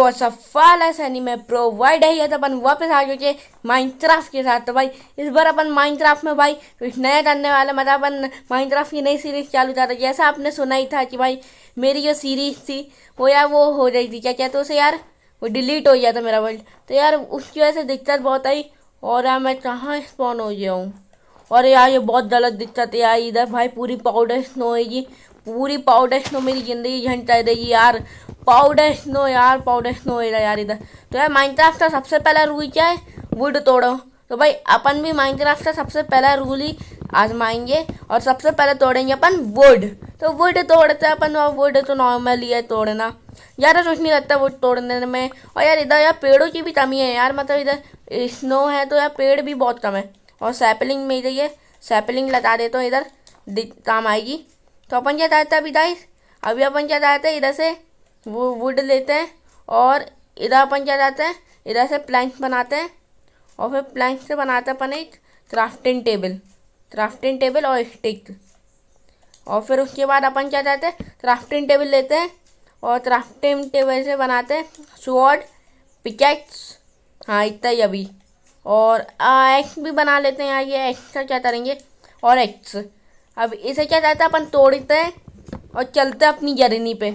hello सफाल Sunny में provide है तो अपन वापस आ चुके माइनक्राफ्ट के साथ तो भाई इस बार अपन माइनक्राफ्ट में भाई कुछ नया जानने वाला मतलब अपन माइनक्राफ्ट की नई सीरीज चालू जा रही तो जैसा आपने सुना ही था कि भाई मेरी जो सीरीज थी वो यार वो हो रही थी क्या कहते तो उसे यार वो डिलीट हो गया था मेरा वर्ल्ड तो यार उसकी वजह से दिक्कत बहुत आई और यार मैं कहाँ स्पॉन हो गया हूँ और यार ये बहुत गलत दिक्कत है यार इधर भाई पूरी पाउडर स्नो होगी पूरी पाउडर स्नो मेरी ज़िंदगी झंड रही यार पाउडर स्नो यार पाउडर स्नो है यार इधर तो यार माइनक्राफ्ट का सबसे पहला रूल क्या है वुड तोड़ो तो भाई अपन भी माइनक्राफ्ट का सबसे पहला रूल ही आजमाएंगे और सबसे पहले तोड़ेंगे अपन वुड तो वुड तोड़ते हैं अपन और वुड तो नॉर्मली है तोड़ना यार कुछ नहीं लगता वुड तोड़ने में और यार इधर यार पेड़ों की भी कमी है यार मतलब इधर स्नो है तो यार पेड़ भी बहुत कम है और सैपलिंग में इधर ये सैपलिंग लगा देते हैं इधर काम आएगी तो अपन क्या चाहते हैं अभी दाई अभी अपन क्या चाहते हैं इधर से वो वुड लेते हैं और इधर अपन क्या जाते हैं इधर से प्लैंक बनाते हैं और फिर प्लैंक से बनाते हैं अपन एक क्राफ्टिंग टेबल क्राफ्टिंग टेबल और स्टिक और फिर उसके बाद अपन क्या जाते हैं क्राफ्टिंग टेबल लेते हैं और क्राफ्टिंग टेबल से बनाते हैं स्वॉर्ड पिकैक्स हाँ इतना ही अभी और एक्स हाँ, भी बना लेते हैं यहाँ ये एक्स का क्या करेंगे और एक्स अब इसे क्या जाता है अपन तोड़ते हैं और चलते हैं अपनी जर्नी पे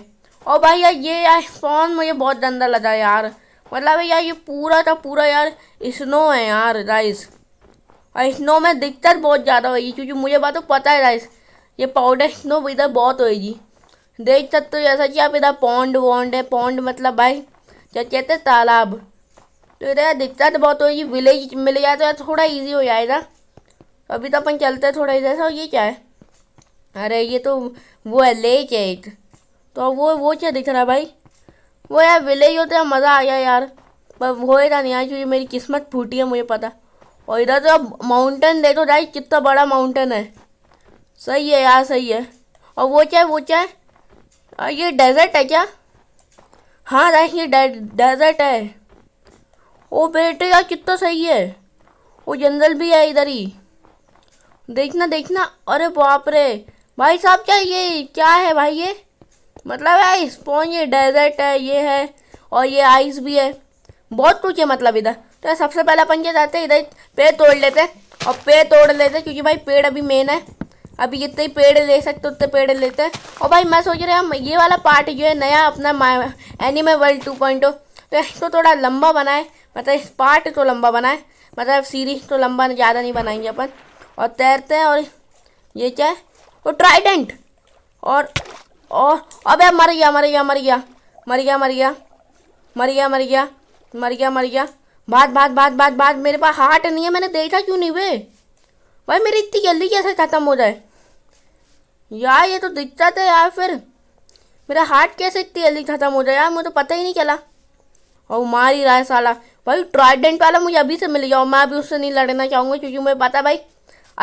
और भाई यार ये यार फोन मुझे बहुत गंदा लगा यार मतलब यार ये पूरा का पूरा यार स्नो है यार राइस और स्नो में दिक्कत बहुत ज़्यादा होगी क्योंकि मुझे बात तो पता है राइस ये पाउडर स्नो इधर बहुत होगी देख सकते हो जैसा कि आप इधर पौंड वॉन्ड है पौंड मतलब भाई क्या कहते तालाब तो इधर दिक्कत बहुत होगी विलेज मिल जाए तो यार थोड़ा ईजी हो जाएगा अभी तो अपन चलते थोड़ा इधर सा और ये क्या है अरे ये तो वो है लेक है एक तो वो वो क्या दिख रहा है भाई वो यार विलेज होते हैं मज़ा आ गया यार पर वो इधर नहीं यार क्योंकि मेरी किस्मत फूटी है मुझे पता और इधर तो माउंटेन देखो भाई कितना बड़ा माउंटेन है सही है यार सही है और वो क्या है वो क्या है ये डेजर्ट है क्या हाँ राइ ये डेजर्ट है ओ बेटे यार कितना सही है वो जंगल भी है इधर ही देखना देखना अरे बाप रे भाई साहब क्या ये क्या है भाई ये मतलब है स्पॉन्ज ये डेजर्ट है ये है और ये आइस भी है बहुत कुछ है मतलब इधर तो सबसे पहले अपन क्या जाते हैं इधर पेड़ तोड़ लेते हैं और पेड़ तोड़ लेते क्योंकि भाई पेड़ अभी मेन है अभी जितने पेड़ ले सकते उतने पेड़ लेते हैं और भाई मैं सोच रहा हम ये वाला पार्ट जो है नया अपना एनिमे वर्ल्ड टू पॉइंट तो इसको थोड़ा लंबा बनाए मतलब इस पार्ट तो लंबा बनाए मतलब सीरीज तो लंबा ज़्यादा नहीं बनाएंगे अपन और तैरते हैं और ये क्या है वो ट्राइडेंट और और oh, अबे मर गया मर गया मर गया मर गया मर गया मर गया मर गया मर गया मर गया बात बात बात बात बात मेरे पास हार्ट नहीं है मैंने देखा क्यों नहीं वे भाई मेरी इतनी जल्दी कैसे ख़त्म हो जाए यार ये तो दिक्कत है यार फिर मेरा हार्ट कैसे इतनी जल्दी ख़त्म हो जाए यार मुझे तो पता ही नहीं चला और मार ही रहा है साला भाई ट्राइडेंट वाला मुझे अभी से मिल गया और मैं अभी उससे नहीं लड़ना चाहूँगा क्योंकि मुझे पता भाई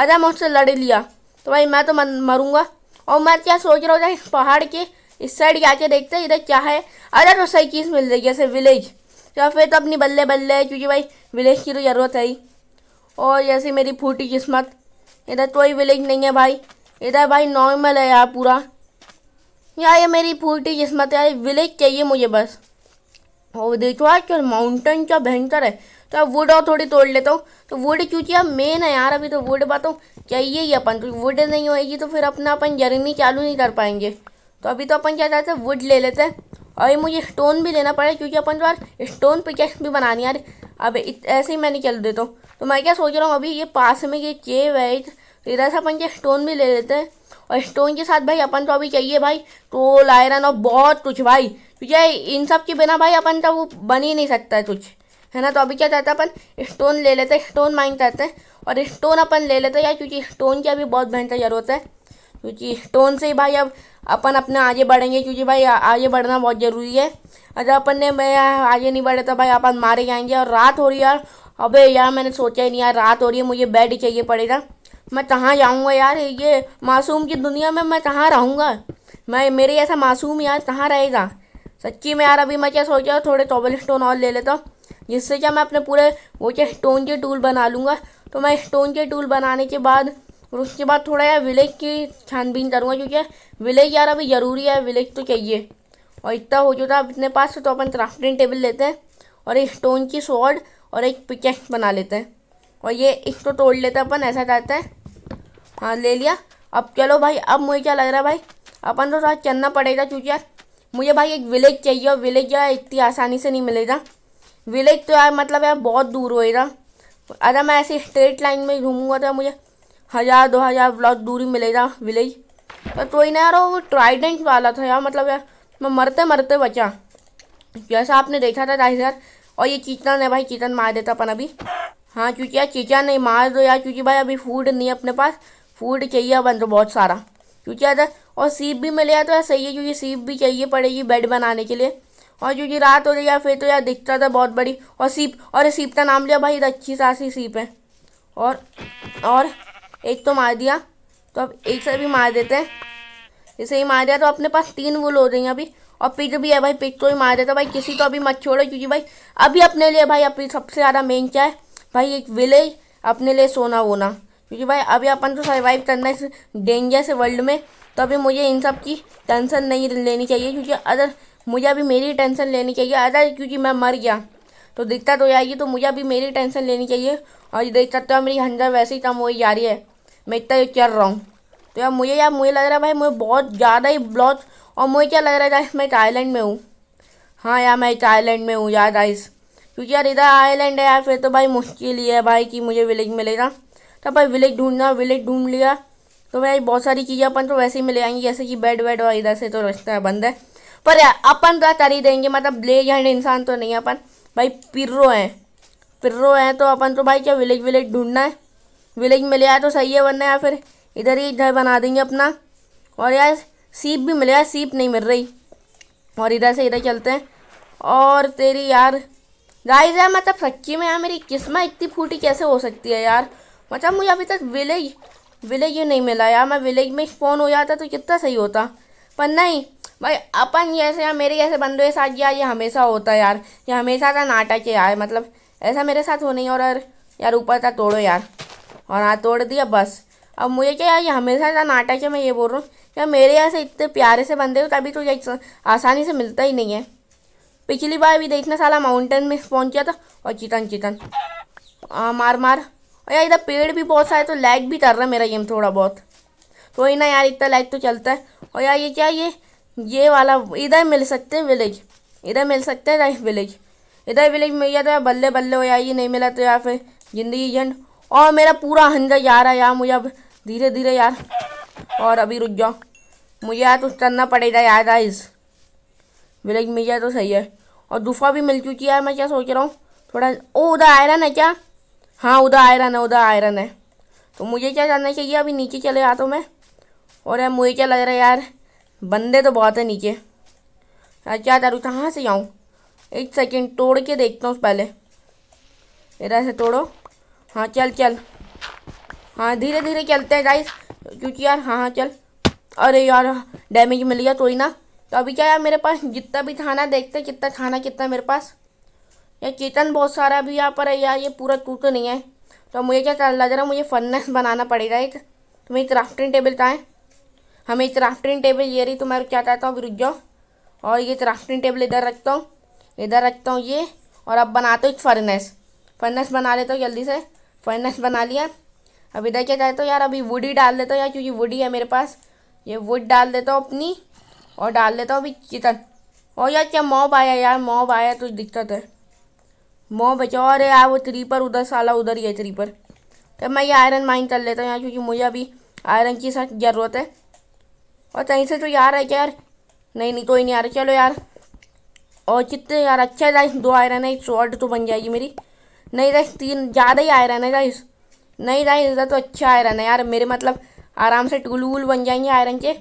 अरे मैं उससे लड़ लिया तो भाई मैं तो मरूँगा और मैं क्या सोच रहा हूँ पहाड़ के इस साइड जाके देखते हैं इधर क्या है अरे तो सही चीज़ मिल रही है जैसे विलेज या फिर तो अपनी बल्ले बल्ले क्योंकि भाई विलेज की तो ज़रूरत है ही और जैसे मेरी फूटी किस्मत इधर तो कोई विलेज नहीं है भाई इधर भाई नॉर्मल है यार पूरा यार ये मेरी फूटी किस्मत है विलेज चाहिए मुझे बस और देखो आज कल माउंटेन क्या भयंकर है तो अब वुड और थोड़ी तोड़ लेता हूँ तो वुड क्योंकि अब मेन है यार अभी तो वुड हूँ चाहिए ही अपन तो वुड नहीं होएगी तो फिर अपना अपन जर्नी चालू नहीं कर पाएंगे तो अभी तो अपन क्या चाहते हैं वुड ले लेते हैं और ये मुझे स्टोन भी लेना पड़ेगा क्योंकि अपन जो तो यार स्टोन पिकेक्स भी बनानी यार अब ऐसे ही मैं निकल देता हूँ तो मैं क्या सोच रहा हूँ अभी ये पास में ये केव है इधर से अपन के स्टोन भी ले लेते हैं और स्टोन के साथ भाई अपन तो अभी चाहिए भाई टोल आयरन और बहुत कुछ भाई क्योंकि इन सब के बिना भाई अपन तो वो बन ही नहीं सकता है कुछ है ना तो अभी क्या चाहते हैं अपन स्टोन ले लेते हैं स्टोन माइन चाहते हैं और स्टोन अपन ले लेते हैं यार क्योंकि स्टोन की अभी बहुत बेहतर ज़रूरत है क्योंकि स्टोन से ही भाई अब अपन अपने आगे बढ़ेंगे क्योंकि भाई आगे बढ़ना बहुत ज़रूरी है अगर अपन ने मैं आगे नहीं बढ़े तो भाई अपन मारे जाएंगे और रात हो रही है यार अबे यार मैंने सोचा ही नहीं यार रात हो रही है मुझे बेड चाहिए पड़ेगा मैं कहाँ जाऊँगा यार ये मासूम की दुनिया में मैं कहाँ रहूँगा मैं मेरे ऐसा मासूम यार कहाँ रहेगा सच्ची में यार अभी मैं क्या सोचा थोड़े टॉबल स्टोन और ले लेता हूँ जिससे क्या मैं अपने पूरे वो क्या टोन के टूल बना लूँगा तो मैं स्टोन के टूल बनाने के बाद और उसके बाद थोड़ा यार विलेज की छानबीन करूँगा क्योंकि विलेज यार अभी ज़रूरी है विलेज तो चाहिए और इतना हो जाता है अपने पास तो अपन क्राफ्टिंग टेबल लेते हैं और एक स्टोन की स्वॉर्ड और एक पिकेक्स बना लेते हैं और ये इसको तो तोड़ लेते हैं अपन ऐसा चाहते हैं हाँ ले लिया अब चलो भाई अब मुझे क्या लग रहा है भाई अपन तो थोड़ा चलना पड़ेगा क्योंकि यार मुझे भाई एक विलेज चाहिए और विलेज यार इतनी आसानी से नहीं मिलेगा विलेज तो यार मतलब यार बहुत दूर हो ना अगर मैं ऐसे स्ट्रेट लाइन में घूमूंगा तो मुझे हज़ार दो हज़ार ब्लॉक दूरी मिलेगा विलेज तो ही ना यार वो ट्राइडेंट वाला था यार मतलब यार मैं मरते मरते बचा जैसा आपने देखा था राइस और ये चीतन है भाई चीतन मार देता अपन अभी हाँ क्योंकि यार चीचा नहीं मार दो यार क्योंकि भाई अभी फूड नहीं है अपने पास फूड चाहिए अपन तो बहुत सारा क्योंकि यार और सीप भी मिले तो यार सही है क्योंकि सीप भी चाहिए पड़ेगी बेड बनाने के लिए और क्योंकि रात हो रही है फिर तो यार दिखता था तो बहुत बड़ी और सीप और सीप का नाम लिया भाई अच्छी सासी सीप है और और एक तो मार दिया तो अब एक से भी मार देते हैं इसे ही मार दिया तो अपने पास तीन वुल हो रही हैं अभी और पिज भी है भाई पिज को ही मार देता भाई किसी को अभी मत छोड़ो क्योंकि भाई अभी अपने लिए भाई अभी सबसे ज़्यादा मेन क्या है भाई एक विलेज अपने लिए सोना वोना क्योंकि भाई अभी अपन तो सर्वाइव करना है डेंजर से वर्ल्ड में तो अभी मुझे इन सब की टेंशन नहीं लेनी चाहिए क्योंकि अदर मुझे अभी मेरी टेंशन लेनी चाहिए अदर क्योंकि मैं मर गया तो दिक्कत हो जाएगी तो मुझे अभी मेरी टेंशन लेनी चाहिए और देख सकते हो मेरी हंजर वैसे ही कम हो जा रही है मैं इतना चल रहा हूँ तो यार मुझे यार मुझे लग रहा है भाई मुझे बहुत ज़्यादा ही ब्लॉक और मुझे क्या लग रहा है गाइस मैं थाईलैंड में हूँ हाँ यार मैं थाईलैंड में हूँ यार गाइस क्योंकि यार इधर आईलैंड है यार फिर तो भाई मुश्किल ही है भाई कि मुझे विलेज मिलेगा तो भाई विलेज ढूंढना विलेज ढूंढ लिया तो भाई बहुत सारी चीज़ें अपन तो वैसे ही मिल जाएंगी जैसे कि बेड वेड और इधर से तो रास्ता बंद है पर अपन तो कर ही देंगे मतलब ब्लेक हैंड इंसान तो नहीं अपन भाई पिर्रो हैं पिर्रो हैं तो अपन तो भाई क्या विलेज विलेज ढूंढना है विलेज में ले आए तो सही है वरना या फिर इधर ही घर बना देंगे अपना और यार सीप भी मिले जाए सीप नहीं मिल रही और इधर से इधर चलते हैं और तेरी यार गाइस है मतलब सच्ची में यार मेरी किस्मत इतनी फूटी कैसे हो सकती है यार मतलब मुझे अभी तक विलेज विलेज ही नहीं मिला यार मैं विलेज में फ़ोन हो जाता तो कितना सही होता पर नहीं भाई अपन जैसे या मेरे जैसे बंदों के साथ यार ये हमेशा होता है यार ये हमेशा था नाटक है यार मतलब ऐसा मेरे साथ हो नहीं और यार ऊपर था तोड़ो यार और हाँ तोड़ दिया बस अब मुझे क्या यार ये हमेशा का नाटक है मैं ये बोल रहा हूँ यार मेरे यहाँ से इतने प्यारे से बंदे हो तभी तो ये आसानी से मिलता ही नहीं है पिछली बार भी देखना साला माउंटेन में पहुँच गया था और चितन चितन आ, मार मार और यार इधर पेड़ भी बहुत सारे तो लैग भी कर रहा है मेरा गेम थोड़ा बहुत कोई तो ना यार इतना लैग तो चलता है और यार ये क्या ये ये वाला इधर मिल सकते हैं विलेज इधर मिल सकते हैं राइट विलेज इधर विलेज मिल गया तो यार बल्ले बल्ले हो जाएगी नहीं मिला तो यार फिर ज़िंदगी झंड और मेरा पूरा हंजा रहा है यार मुझे अब धीरे धीरे यार और अभी रुक जाओ मुझे यार तो करना पड़ेगा यार राइज विलेज मिल जाए तो सही है और दूफा भी मिल चुकी है मैं क्या सोच रहा हूँ थोड़ा ओ उधर आयरन है क्या हाँ उधर आयरन है उधर आयरन है तो मुझे क्या करना चाहिए अभी नीचे चले आता हूँ मैं और यार मुझे क्या लग रहा है यार बंदे तो बहुत है नीचे क्या दारू कहाँ से जाऊँ एक सेकेंड तोड़ के देखता हूँ पहले इधर से तोड़ो हाँ चल चल हाँ धीरे धीरे चलते हैं गाइस क्योंकि यार हाँ हाँ चल अरे यार डैमेज मिल गया तो ही ना तो अभी क्या यार मेरे पास जितना भी खाना देखते हैं कितना खाना कितना मेरे पास यार किचन बहुत सारा अभी यहाँ पर है यार ये पूरा टूट तो नहीं है तो मुझे क्या कर लग रहा है मुझे फर्नेस बनाना पड़ेगा एक तो मेरी क्राफ्टिंग टेबल कहाँ है हमें क्राफ्टिंग टेबल ये रही तो मैं क्या कहता हूँ रुक जाओ और ये क्राफ्टिंग तो टेबल इधर रखता हूँ इधर रखता हूँ ये और अब बनाते हो फर्नेस फर्नेस बना लेता हूँ जल्दी से फर्नेस बना लिया अब इधर क्या कहता हूँ यार अभी वुड ही डाल देता हूँ यार क्योंकि वुडी है मेरे पास ये वुड डाल देता हूँ अपनी और डाल देता हूँ अभी चिकन और यार क्या मॉब आया यार मॉब आया तो दिक्कत है मॉब बचाओ अरे यार वो पर उधर साला उधर ही है पर तब तो मैं ये आयरन माइन कर लेता हूँ यार क्योंकि मुझे अभी आयरन की सख्त ज़रूरत है और कहीं से तो यार है क्या यार नहीं नहीं कोई नहीं आ रहा चलो यार और कितने यार अच्छा है राइस दो आयरन है शॉर्ट तो बन जाएगी मेरी नहीं राइस तीन ज़्यादा ही आयरन है राइस नहीं राइस इधर तो अच्छा आयरन है यार मेरे मतलब आराम से टूल वूल बन जाएंगे आयरन के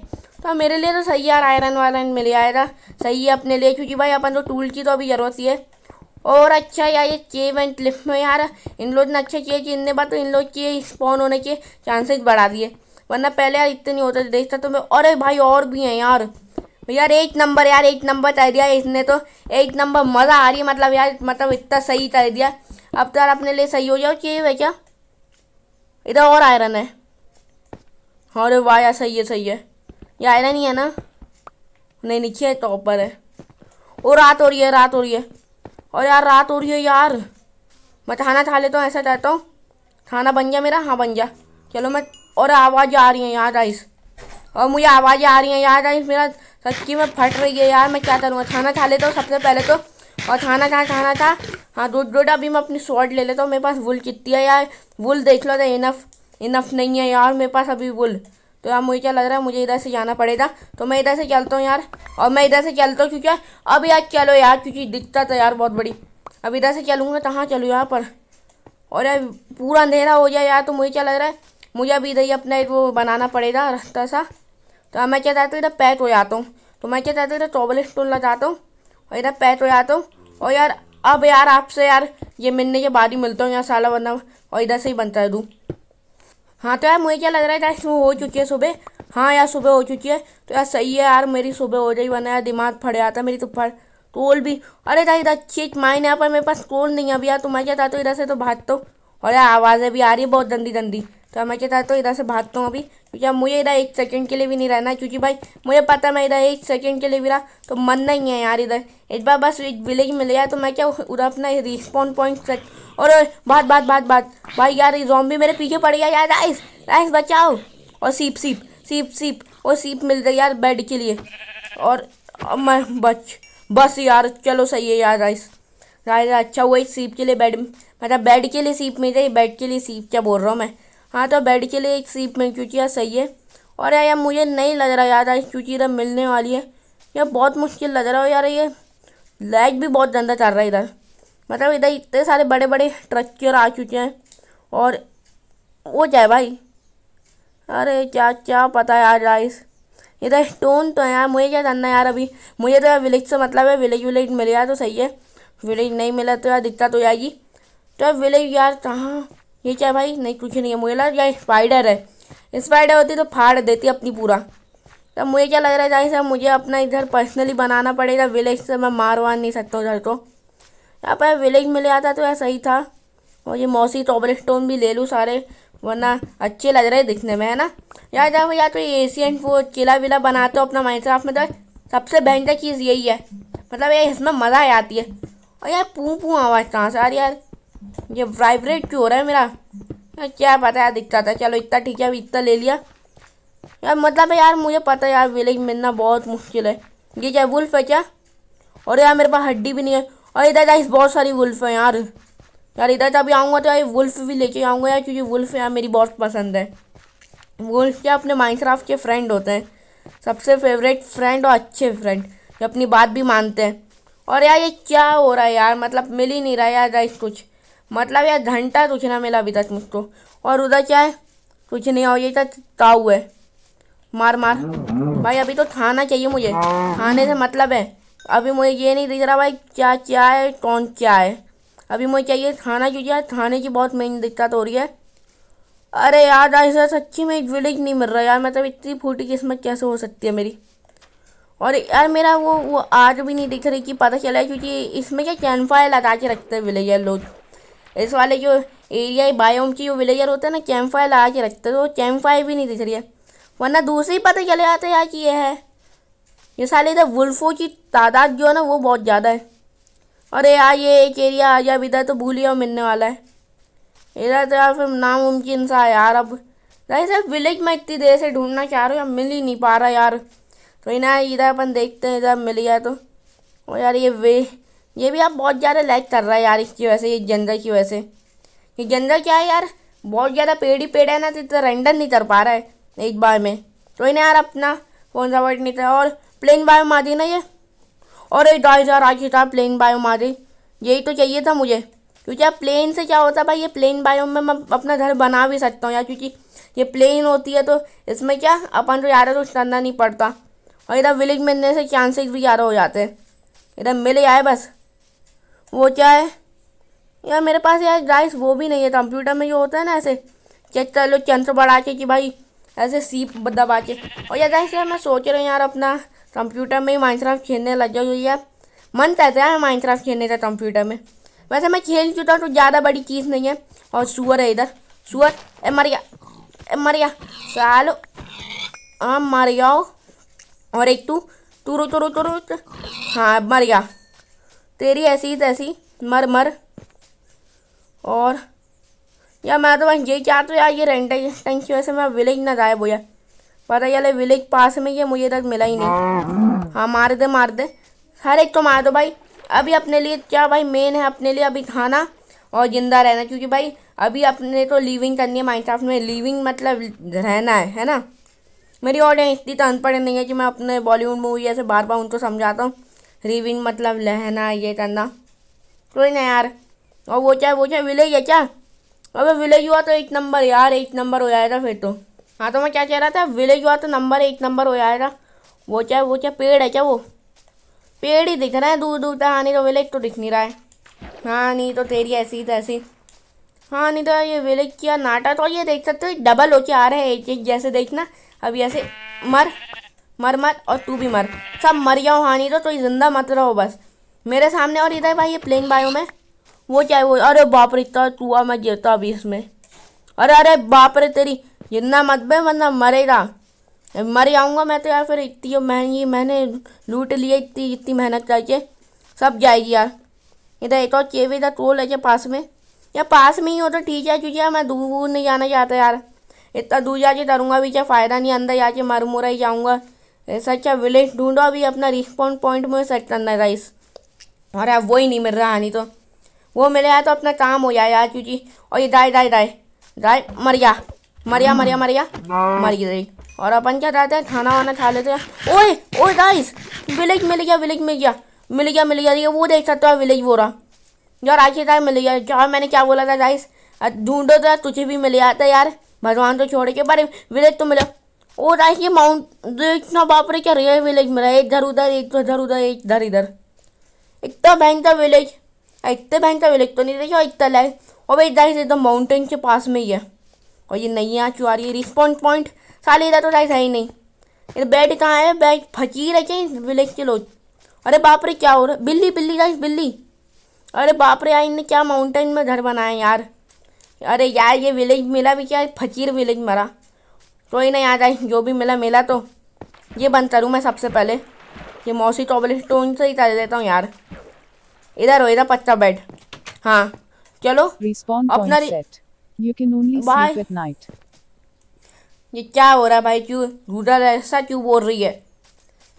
तो मेरे लिए तो सही यार आयरन वायरन मिल जाएगा सही है अपने लिए क्योंकि भाई अपन तो टूल की तो अभी ज़रूरत ही है और अच्छा यार ये केव एंड क्लिफ में यार इन लोग ने अच्छा किया कि इनने बात तो इन लोग के स्पॉन होने के चांसेस बढ़ा दिए वरना पहले यार इतने नहीं होते थे तो देखता तो मैं अरे भाई और भी हैं यार यार एट नंबर यार एट नंबर तय दिया इसने तो एट नंबर मज़ा आ रही है मतलब यार मतलब इतना सही तय दिया अब तो यार अपने लिए सही हो जाओ कि वह क्या इधर और आयरन है अरे वाह यार सही है सही है ये आयरन ही है ना नहीं नीचे टॉपर है और रात हो रही है रात हो रही है और यार रात हो रही है यार मैं खाना खा लेता हूँ ऐसा चाहता हूँ खाना बन गया मेरा हाँ बन गया चलो मैं और आवाज़ आ रही है यार राइस और मुझे आवाज़ आ रही है यार राइस मेरा सच्ची में फट रही है यार मैं क्या करूँगा खाना खा लेता हूँ सबसे पहले तो और खाना खा खाना था हाँ रोड रोड अभी मैं अपनी शॉर्ट ले लेता हूँ मेरे पास वुल कितनी है यार वुल देख लो तो इनफ इनफ नहीं है यार मेरे पास अभी वुल तो यार मुझे क्या लग रहा है मुझे इधर से जाना पड़ेगा तो मैं इधर से चलता हूँ यार और मैं इधर से चलता हूँ क्योंकि अब यार चलो यार क्योंकि दिखता था यार बहुत बड़ी अब इधर से चलूँगा तो कहाँ चलूँ यहाँ पर और यार पूरा अंधेरा हो जाए यार तो मुझे क्या लग रहा है मुझे अभी इधर ही अपना एक वो बनाना पड़ेगा रास्ता सा तो मैं क्या चाहता हूँ इधर पैक हो जाता हूँ तो मैं क्या चाहता हूँ इधर टॉबल स्टोन लगाता हूँ और इधर पैक हो जाता हूँ और यार अब यार आपसे यार ये मिलने के बाद ही मिलता हूँ यार साला वरना और इधर से ही बनता है दूँ हाँ तो यार मुझे क्या लग रहा है यार हो चुकी है सुबह हाँ यार सुबह हो चुकी है तो यार सही है यार मेरी सुबह हो जाएगी वरना यार दिमाग फट जाता मेरी तो फट टोल भी अरे यार इधर चीज माइन यहाँ पर मेरे पास टोल नहीं है अभी यार तो मैं क्या चाहता हूँ इधर से तो भागता हूँ और यार आवाज़ें भी आ रही है बहुत गंदी गंदी तो मैं कहता तो इधर से भागता हूँ अभी क्योंकि अब मुझे इधर एक सेकंड के लिए भी नहीं रहना क्योंकि भाई मुझे पता मैं इधर एक सेकंड के लिए भी रहा तो मन नहीं है यार इधर एक बार बस एक विलेज मिल गया तो मैं क्या उधर अपना रिस्पॉन्ड पॉइंट सेट और बात बात बात बात भाई यार जो भी मेरे पीछे पड़ गया यार राइस राइस बचाओ और सीप सीप सीप सीप और सीप मिल रही यार बेड के लिए और मैं बच बस यार चलो सही है यार राइस राइस अच्छा हुआ सीप के लिए बेड मतलब बेड के लिए सीप मिल जाए बेड के लिए सीप क्या बोल रहा हूँ मैं हाँ तो बेड के लिए एक सीप मिल चुकी है सही है और यार मुझे नहीं लग रहा यार क्योंकि इधर मिलने वाली है यार बहुत मुश्किल लग रहा हो यार ये लैग भी बहुत गंदा चल रहा है इधर मतलब इधर इतने सारे बड़े बड़े ट्रक्चर आ चुके हैं और वो क्या है भाई अरे क्या क्या पता यार राइस इधर स्टोन तो है यार मुझे क्या जानना है यार अभी मुझे तो यार विलेज से मतलब है विलेज विलेज मिल गया तो सही है विलेज नहीं मिला तो यार दिक्कत हो जाएगी तो विलेज यार कहाँ ये क्या भाई नहीं कुछ नहीं है मुझे लग गया स्पाइडर है स्पाइडर होती तो फाड़ देती अपनी पूरा तब मुझे क्या लग रहा है भाई सर मुझे अपना इधर पर्सनली बनाना पड़ेगा विलेज से मैं मार वार नहीं सकता उधर को यहाँ पर विलेज में ले आता तो यह सही था और ये मौसी टॉबर स्टोन भी ले लूँ सारे वरना अच्छे लग रहे दिखने में है ना यार जब या तो ये एशियन वो किला विला बनाते हो अपना माइनक्राफ्ट में तो सबसे बेहतर चीज़ यही है मतलब यार इसमें मज़ा आती है और यार पूँ पूँ आवाज़ कहाँ से यार ये वाइब्रेट क्यों हो रहा है मेरा क्या पता यार दिखता था चलो इतना ठीक है अभी इतना ले लिया यार मतलब है यार मुझे पता है यार विलेज मिलना बहुत मुश्किल है ये क्या वुल्फ है क्या और यार मेरे पास हड्डी भी नहीं है और इधर गाइस बहुत सारी वुल्फ है यार यार इधर जब आऊँगा तो यार वुल्फ भी लेके आऊँगा यार क्योंकि वुल्फ यार मेरी बहुत पसंद है वुल्फ क्या अपने माइनक्राफ्ट के फ्रेंड होते हैं सबसे फेवरेट फ्रेंड और अच्छे फ्रेंड जो अपनी बात भी मानते हैं और यार ये क्या हो रहा है यार मतलब मिल ही नहीं रहा यार जाइस कुछ मतलब यार घंटा कुछ तो ना मिला अभी तक मुझको और उधर क्या है कुछ नहीं हो ये तो ताऊ है मार मार भाई अभी तो खाना चाहिए मुझे खाने से मतलब है अभी मुझे ये नहीं दिख रहा भाई क्या क्या है कौन क्या है अभी मुझे चाहिए थाना क्योंकि यार थाने की बहुत मेन दिक्कत हो रही है अरे यार ऐसा सच्ची में एक विलेज नहीं मिल रहा यार मतलब इतनी फूटी किस्मत कैसे हो सकती है मेरी और यार मेरा वो वो आज भी नहीं दिख रही कि पता चला है क्योंकि इसमें क्या कैनफायर लगा के रखते हैं विलेज लोग इस वाले जो एरिया बायोम की जो विलेजर होते हैं ना कैम्प फायर लगा के रखते तो कैम्प फायर भी नहीं दिख रही है वरना दूसरी पता चले जाते यार कि ये है ये साले इधर वुल्फों की तादाद जो है ना वो बहुत ज़्यादा है अरे यार ये एक एरिया आ जाए इधर तो भूलिया और मिलने वाला है इधर तो यार फिर नामुमकिन सा यार अब नहीं सर विलेज में इतनी देर से ढूंढना चाह रहा हूँ यार मिल ही नहीं पा रहा यार तो इन्हें इधर अपन देखते हैं इधर मिल गया तो और यार ये वे ये भी आप बहुत ज़्यादा लाइक कर रहा है यार इसकी वजह से ये जेंडर की वजह से ये जेंडर क्या है यार बहुत ज़्यादा पेड़ ही पेड़ है ना तो इतना रेंडर नहीं कर पा रहा है एक बार में तो इन्हें यार अपना फोन वर्ड नहीं था और प्लेन बायो मार दी ना ये और एक गाइस यार आज था प्लेन बायो मार दी यही तो चाहिए था मुझे क्योंकि आप प्लेन से क्या होता है भाई ये प्लेन बायो में मैं अपना घर बना भी सकता हूँ यार क्योंकि ये प्लेन होती है तो इसमें क्या अपन जो तो यार कुछ करना नहीं पड़ता और इधर विलेज मिलने से चांसेस भी यार हो जाते हैं इधर मिल जाए बस वो क्या है यार मेरे पास यार गाइस वो भी नहीं है कंप्यूटर में जो होता है ना ऐसे कर चलो चंद्र बढ़ा के कि भाई ऐसे सीप दबा के और यार गाइस यार मैं सोच रहा हूँ यार अपना कंप्यूटर में ही माइनक्राफ्ट खेलने लग जाओ यार मन कहता है माइनक्राफ्ट खेलने का कंप्यूटर में वैसे मैं खेल चुका हूँ तो ज़्यादा बड़ी चीज़ नहीं है और सुअर है इधर सुअर ए मरिया ए मरिया चालो हाँ मर गया और एक तू तुरु तुरु तुरु हाँ मर गया तेरी ऐसी तैसी मर मर और या मैं तो भाई ये क्या तो यार ये रेंट टैंक की वजह से मैं विलेज ना जाए हो पता चले विलेज पास में ये मुझे तक मिला ही नहीं हाँ मार दे मार दे हर एक तो मार दो भाई अभी अपने लिए क्या भाई मेन है अपने लिए अभी खाना और ज़िंदा रहना क्योंकि भाई अभी अपने तो लिविंग करनी है माइनक्राफ्ट में लिविंग मतलब रहना है है ना मेरी ऑडियंस इतनी तो अनपढ़ नहीं है कि मैं अपने बॉलीवुड मूवी ऐसे बार बार उनको समझाता हूँ रिविन मतलब लहना ये करना कोई ना यार और वो चाहे वो चाहे विलेज है क्या अबे विलेज हुआ तो एक नंबर यार एक नंबर हो जाएगा फिर तो हाँ तो मैं क्या कह रहा था विलेज हुआ तो नंबर एक नंबर हो जाएगा वो चाहे वो क्या पेड़ है क्या वो पेड़ ही दिख रहा है दूर दूर तक हाँ नहीं तो विलेज तो दिख नहीं रहा है हाँ नहीं तो तेरी ऐसी तैसी हाँ नहीं तो ये विलेज किया नाटा तो ये देख सकते हो डबल होके आ रहे हैं एक एक जैसे देखना अब ऐसे मर मर मत और तू भी मर सब मर जाओ हानि तो, तो जिंदा मत रहो बस मेरे सामने और इधर भाई ये प्लेन बायो में वो क्या है वो अरे बाप रे इतना तू मैं गिरता अभी इसमें अरे अरे बाप रे तेरी जिंदा मत बे वरना मरेगा मर जाऊँगा मैं तो यार फिर इतनी महंगी मैंने लूट लिया इतनी इतनी मेहनत करके सब जाएगी यार इधर एक और केवी इधर टोल है पास में या पास में ही हो तो ठीक है क्योंकि यार मैं दूर नहीं जाना चाहता यार इतना दूर जाके डरूंगा भी क्या फ़ायदा नहीं अंदर जाके मर मुरा ही जाऊँगा सच अ विलेज ढूंढो अभी अपना रिस्पॉन्ड पॉइंट में सेट करना है गाइस और अब वही नहीं मिल रहा नहीं तो वो मिल गया तो अपना काम हो जाए यार क्योंकि और ये दाए दाए दाए दाए मरिया मरिया मरिया मरिया मर गया मर और अपन क्या चाहते हैं खाना वाना खा लेते हैं ओए ओए गाइस विलेज मिल गया विलेज मिल गया मिल गया मिल गया वो देख सकते हो विलेज वो रहा यार आखिर टाइम मिल गया यार मैंने क्या बोला था गाइस ढूंढो तो तुझे भी मिल जाता यार भगवान तो छोड़ के पर विलेज तो मिला और आज माउंट इतना बाप रे क्या रियल विलेज मेरा इधर उधर तो इधर उधर एक इधर इधर इतना बैंक का विलेज इतने बैंक का विलेज तो नहीं देखिए और इतना लाइन और भाई इधर एकदम माउंटेन तो के पास में ही है और ये नहीं आ चुका आ रही है रिस्पॉन्स पॉइंट साले इधर तो लाइस है ही नहीं ये बेड कहाँ है बेड फकीर है क्या विलेज के लोग अरे बाप रे क्या हो रहा है बिल्ली बिल्ली राइस बिल्ली अरे बाप रे यार इनने क्या माउंटेन में घर बनाया यार अरे यार ये विलेज मिला भी क्या फकीर विलेज मरा कोई नहीं आ जाए जो भी मिला मिला तो ये बंद करूँ मैं सबसे पहले ये मौसी टॉबल स्टोन से ही कर देता हूँ यार इधर हो इधर पच्चा बेड हाँ चलो अपना बाय नाइट ये क्या हो रहा है भाई क्यों रूडर ऐसा क्यों बोल रही है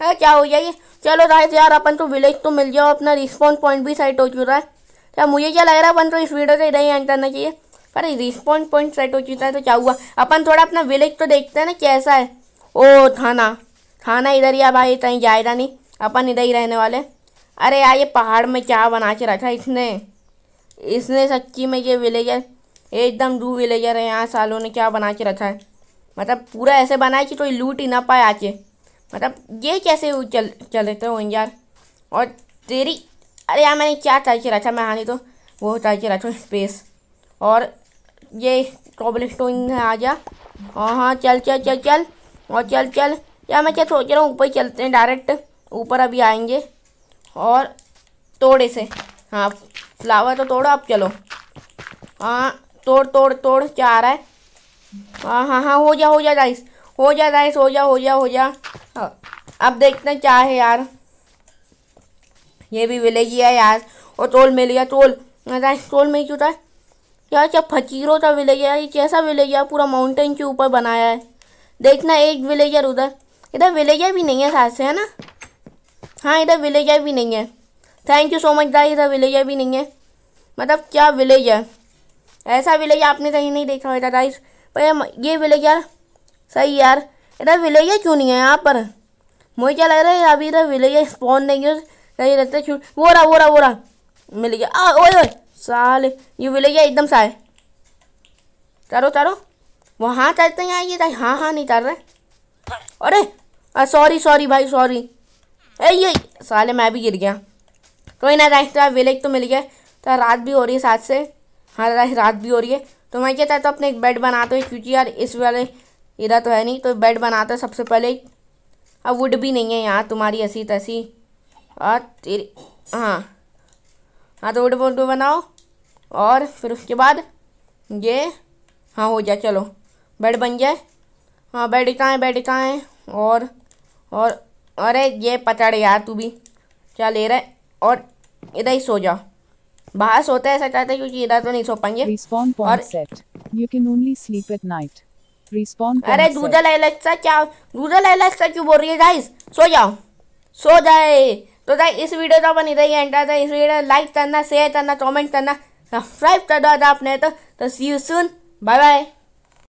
अरे क्या हो जाइए चलो राय यार अपन तो विलेज तो मिल जाओ अपना रिस्पॉन्स पॉइंट भी सेट हो चुका है क्या मुझे क्या लग रहा है अपन तो इस वीडियो से इधर ही एंड करना चाहिए पर रिस्पॉन्स पॉइंट सेट हो चुका है तो क्या हुआ अपन थोड़ा अपना विलेज तो देखते हैं ना कैसा है ओ थाना थाना इधर ही अब भाई कहीं जाएगा नहीं अपन इधर ही रहने वाले अरे यार ये पहाड़ में क्या बना के रखा इसने इसने सच्ची में ये विलेजर एकदम डू विलेजर है यहाँ सालों ने क्या बना के रखा है मतलब पूरा ऐसे बना है कि कोई लूट ही ना पाए आके मतलब ये कैसे चल चलते होंगे यार और तेरी अरे यार मैंने क्या करके रखा मैं हानि तो वो करके रखा स्पेस और ये कॉबल स्टोन आ जा हाँ हाँ चल चल चल चल और चल चल या मैं क्या सोच रहा हूँ ऊपर चलते हैं डायरेक्ट ऊपर अभी आएंगे और तोड़े से हाँ फ्लावर तो तोड़ो आप चलो हाँ तोड़ तोड़ तोड़ क्या आ रहा है हाँ हाँ हाँ हो जा हो जा राइस हो जा राइस हो जा हो जा हो जा हाँ, अब देखते हैं क्या है यार ये भी विलेज ही है यार और टोल मिल गया टोल राइस टोल में ही है यार क्या फकीरों का विलेज है ये कैसा विलेज है पूरा माउंटेन के ऊपर बनाया है देखना एक विलेजर उधर इधर विलेजर भी नहीं है साथ से है ना हाँ इधर विलेजर भी नहीं है थैंक यू सो मच दाई इधर विलेजर भी नहीं है मतलब क्या विलेज है ऐसा विलेज आपने कहीं नहीं देखा होगा दाई पर ये विलेज यार सही यार इधर विलेजर क्यों नहीं है यहाँ पर मुझे क्या लग रहा है अभी इधर विलेजर स्पॉन देंगे है सही रहता है वो रहा वो रहा वो रहा मिल गया ओए ओए साले ये विलेज है एकदम सारे तारो तारो वो हाँ तारते हैं यहाँ ये हाँ हाँ नहीं तार रहे अरे सॉरी सॉरी भाई सॉरी ए ये साले मैं भी गिर गया कोई ना राइट तो विलेज तो मिल गया तो रात भी हो रही है साथ से हाँ रात भी हो रही है तो मैं क्या चाहता तो अपने एक बेड बनाते हैं क्योंकि यार इस वाले इधर तो है नहीं तो बेड बनाते हैं सबसे पहले अब वुड भी नहीं है यहाँ तुम्हारी ऐसी तैसी और तेरी हाँ हाँ तो वुड वुड बनाओ और फिर उसके बाद ये हाँ हो जाए चलो बेड बन जाए हाँ बेड कहाँ है बेड कहाँ है और और अरे ये पचड़ यार तू भी क्या ले रहा है और इधर ही सो जाओ बाहर सोते ऐसा चाहते हैं क्योंकि इधर तो नहीं सो पाएंगे और you can only sleep at night अरे दूधल एलेक्सा क्या दूधल एलेक्सा क्यों बोल रही है गाइस सो जाओ सो जाए तो गाइस इस वीडियो तो अपन इधर ही एंटर था इस वीडियो लाइक करना शेयर करना कमेंट करना सब्सक्राइब कर दो आपने तो, see you soon bye bye